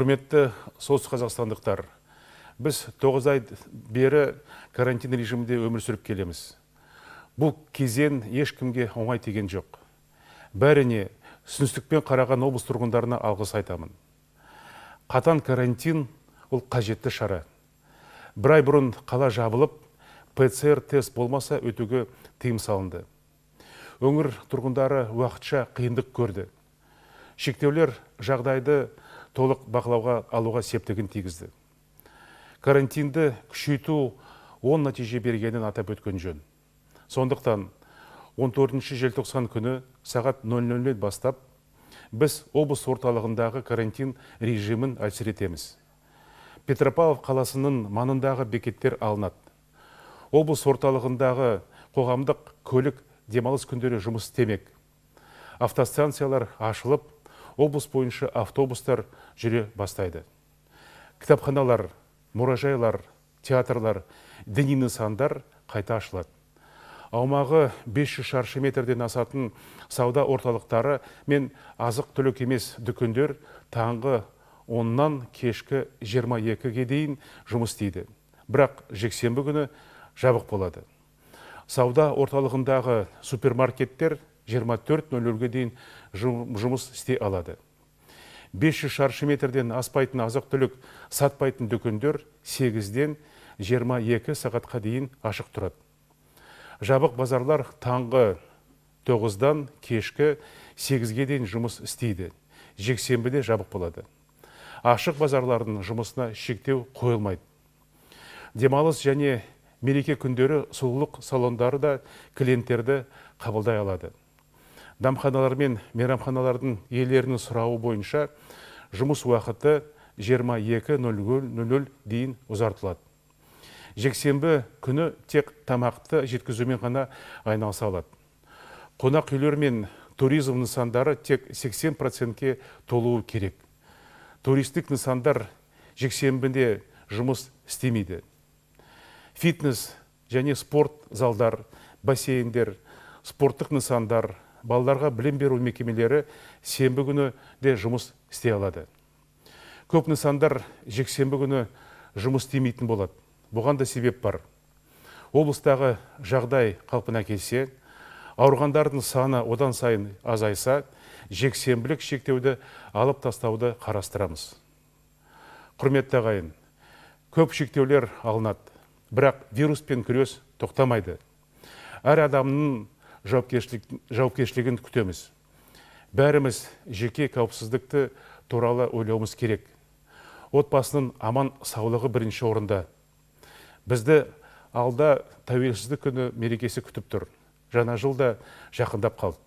құрметті солтүстік қазақстандықтар біз тоғыз ай бері карантин режимінде өмір сүріп келеміз бұл кезең ешкімге оңай тиген жоқ бәріне түсіністікпен қараған облыс тұрғындарына алғыс айтамын Қатан карантин ол қажетті шара бір ай бұрын қала жабылып пцр тест болмаса өтуге тыйым салынды өңір тұрғындары уақытша қиындық көрді шектеулер жағдайды толық бақылауға алуға септігін тигізді карантинді күшейту оң нәтиже бергенін атап өткен жөн сондықтан 14 желтоқсан күні сағат нөл ден бастап біз облыс орталығындағы карантин режимін әлсіретеміз Петропавлов қаласының маңындағы бекеттер алынады облыс орталығындағы қоғамдық көлік демалыс күндері жұмыс істемек автостанциялар ашылып облыс бойынша автобустар жүре бастайды кітапханалар мұражайлар театрлар діни нысандар қайта ашылады аумағы 500 шаршы метрден асатын сауда орталықтары мен азық түлік емес дүкендер таңғы оннан кешкі 22-ге дейін жұмыс істейді бірақ жексенбі күні жабық болады сауда орталығындағы супермаркеттер 24.00-ге дейін жұмыс істей алады 500 шаршы метрден аспайтын азық түлік сатпайтын дүкендер 8-ден 22 сағатқа дейін ашық тұрады жабық базарлар таңғы 9-дан кешкі 8-ге дейін жұмыс істейді жексенбіде жабық болады ашық базарлардың жұмысына шектеу қойылмайды демалыс және мереке күндері сұлулық салондары да клиенттерді қабылдай алады Дамханалар мен мейрамханалардың иелерінің сұрауы бойынша жұмыс уақыты 22.00 дейін ұзартылады жексенбі күні тек тамақты жеткізумен ғана айналыса алады қонақ үйлер мен туризм нысандары тек 80 процентке толуы керек туристік нысандар жексенбіде жұмыс істемейді фитнес және спорт залдар бассейндер спорттық нысандар балаларға білім беру мекемелері сенбі күні де жұмыс істей алады көп нысандар жексенбі күні жұмыс істемейтін болады бұған да себеп бар облыстағы жағдай қалпына келсе ауырғандардың саны одан сайын азайса жексенбілік шектеуді алып тастауды қарастырамыз құрметті ағайын көп шектеулер алынады бірақ вируспен күрес тоқтамайды әр адамның жауапкершілік, жауапкершілігін күтеміз бәріміз жеке қауіпсіздікті туралы ойлауымыз керек отбасының аман саулығы бірінші орында бізді алда тәуелсіздік күні мерекесі күтіп тұр жаңа жыл жақындап қалды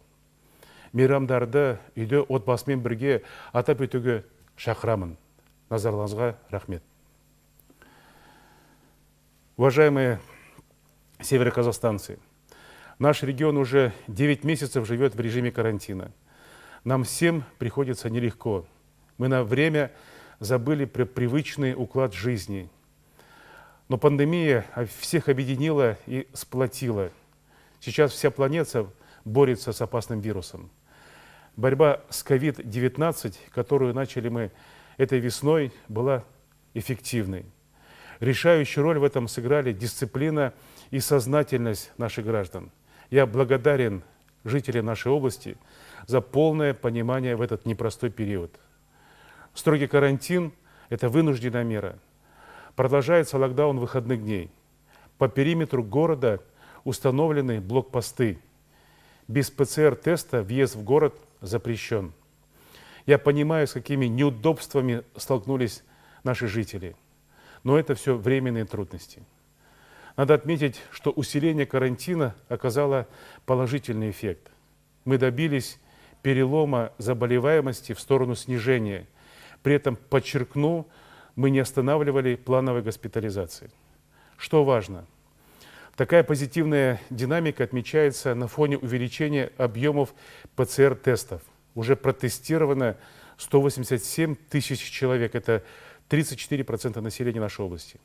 Мерамдарды үйде отбасымен бірге атап өтуге шақырамын назарларыңызға рахмет уважаемые Северо-Казахстанцы, Наш регион уже 9 месяцев живет в режиме карантина. Нам всем приходится нелегко. Мы на время забыли привычный уклад жизни. Но пандемия всех объединила и сплотила. Сейчас вся планета борется с опасным вирусом. Борьба с COVID-19, которую начали мы этой весной, была эффективной. Решающую роль в этом сыграли дисциплина и сознательность наших граждан – я благодарен жителям нашей области за полное понимание в этот непростой период. Строгий карантин – это вынужденная мера. Продолжается локдаун выходных дней. По периметру города установлены блокпосты. Без ПЦР-теста въезд в город запрещен. Я понимаю, с какими неудобствами столкнулись наши жители. Но это все временные трудности. Надо отметить, что усиление карантина оказало положительный эффект. Мы добились перелома заболеваемости в сторону снижения. При этом, подчеркну, мы не останавливали плановой госпитализации. Что важно? Такая позитивная динамика отмечается на фоне увеличения объемов ПЦР-тестов. Уже протестировано 187 тысяч человек. Это 34% населения нашей области.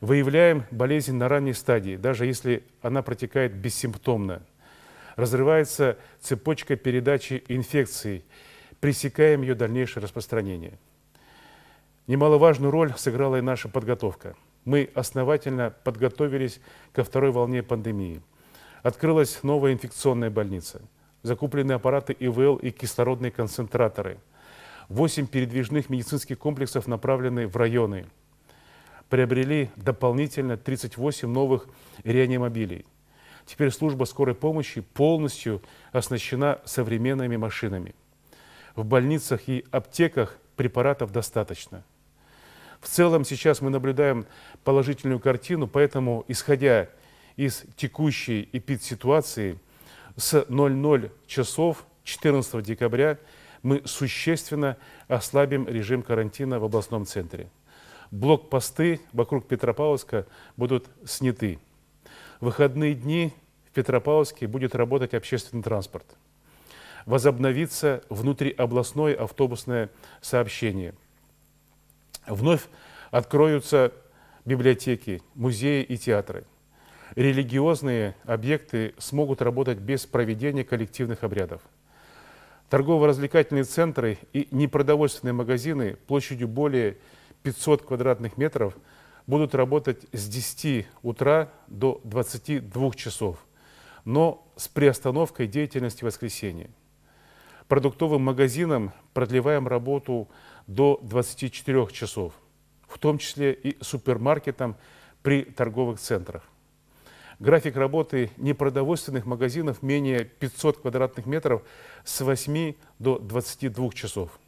Выявляем болезнь на ранней стадии, даже если она протекает бессимптомно. Разрывается цепочка передачи инфекции, пресекаем ее дальнейшее распространение. Немаловажную роль сыграла и наша подготовка. Мы основательно подготовились ко второй волне пандемии. Открылась новая инфекционная больница. Закуплены аппараты ИВЛ и кислородные концентраторы. Восемь передвижных медицинских комплексов направлены в районы – приобрели дополнительно 38 новых реанимобилей. Теперь служба скорой помощи полностью оснащена современными машинами. В больницах и аптеках препаратов достаточно. В целом сейчас мы наблюдаем положительную картину, поэтому, исходя из текущей эпид-ситуации, с 00 часов 14 декабря мы существенно ослабим режим карантина в областном центре блокпосты вокруг Петропавловска будут сняты. В выходные дни в Петропавловске будет работать общественный транспорт. Возобновится внутриобластное автобусное сообщение. Вновь откроются библиотеки, музеи и театры. Религиозные объекты смогут работать без проведения коллективных обрядов. Торгово-развлекательные центры и непродовольственные магазины площадью более 500 квадратных метров будут работать с 10 утра до 22 часов, но с приостановкой деятельности в воскресенье. Продуктовым магазинам продлеваем работу до 24 часов, в том числе и супермаркетам при торговых центрах. График работы непродовольственных магазинов менее 500 квадратных метров с 8 до 22 часов.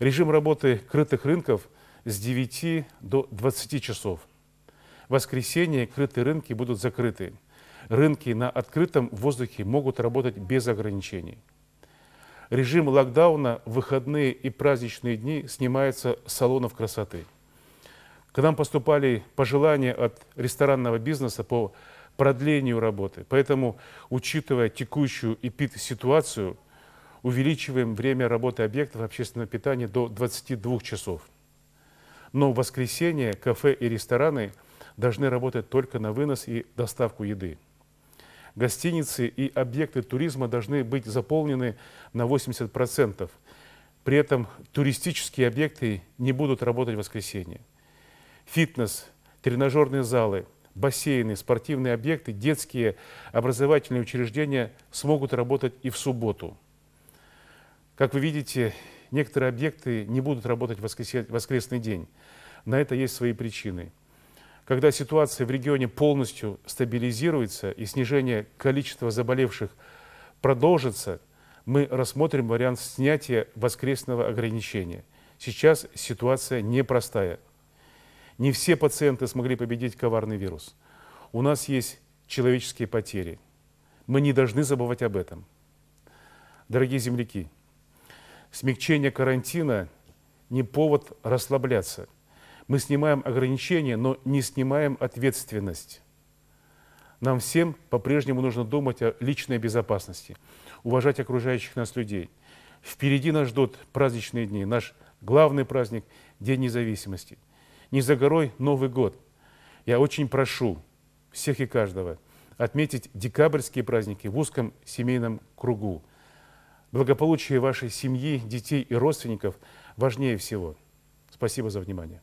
Режим работы крытых рынков – с 9 до 20 часов. В воскресенье крытые рынки будут закрыты. Рынки на открытом воздухе могут работать без ограничений. Режим локдауна в выходные и праздничные дни снимается с салонов красоты. К нам поступали пожелания от ресторанного бизнеса по продлению работы. Поэтому, учитывая текущую эпид-ситуацию, увеличиваем время работы объектов общественного питания до 22 часов. Но в воскресенье кафе и рестораны должны работать только на вынос и доставку еды. Гостиницы и объекты туризма должны быть заполнены на 80%. При этом туристические объекты не будут работать в воскресенье. Фитнес, тренажерные залы, бассейны, спортивные объекты, детские образовательные учреждения смогут работать и в субботу. Как вы видите, некоторые объекты не будут работать в воскресный день. На это есть свои причины. Когда ситуация в регионе полностью стабилизируется и снижение количества заболевших продолжится, мы рассмотрим вариант снятия воскресного ограничения. Сейчас ситуация непростая. Не все пациенты смогли победить коварный вирус. У нас есть человеческие потери. Мы не должны забывать об этом. Дорогие земляки, Смягчение карантина не повод расслабляться. Мы снимаем ограничения, но не снимаем ответственность. Нам всем по-прежнему нужно думать о личной безопасности, уважать окружающих нас людей. Впереди нас ждут праздничные дни, наш главный праздник – День независимости. Не за горой Новый год. Я очень прошу всех и каждого отметить декабрьские праздники в узком семейном кругу – Благополучие вашей семьи, детей и родственников важнее всего. Спасибо за внимание.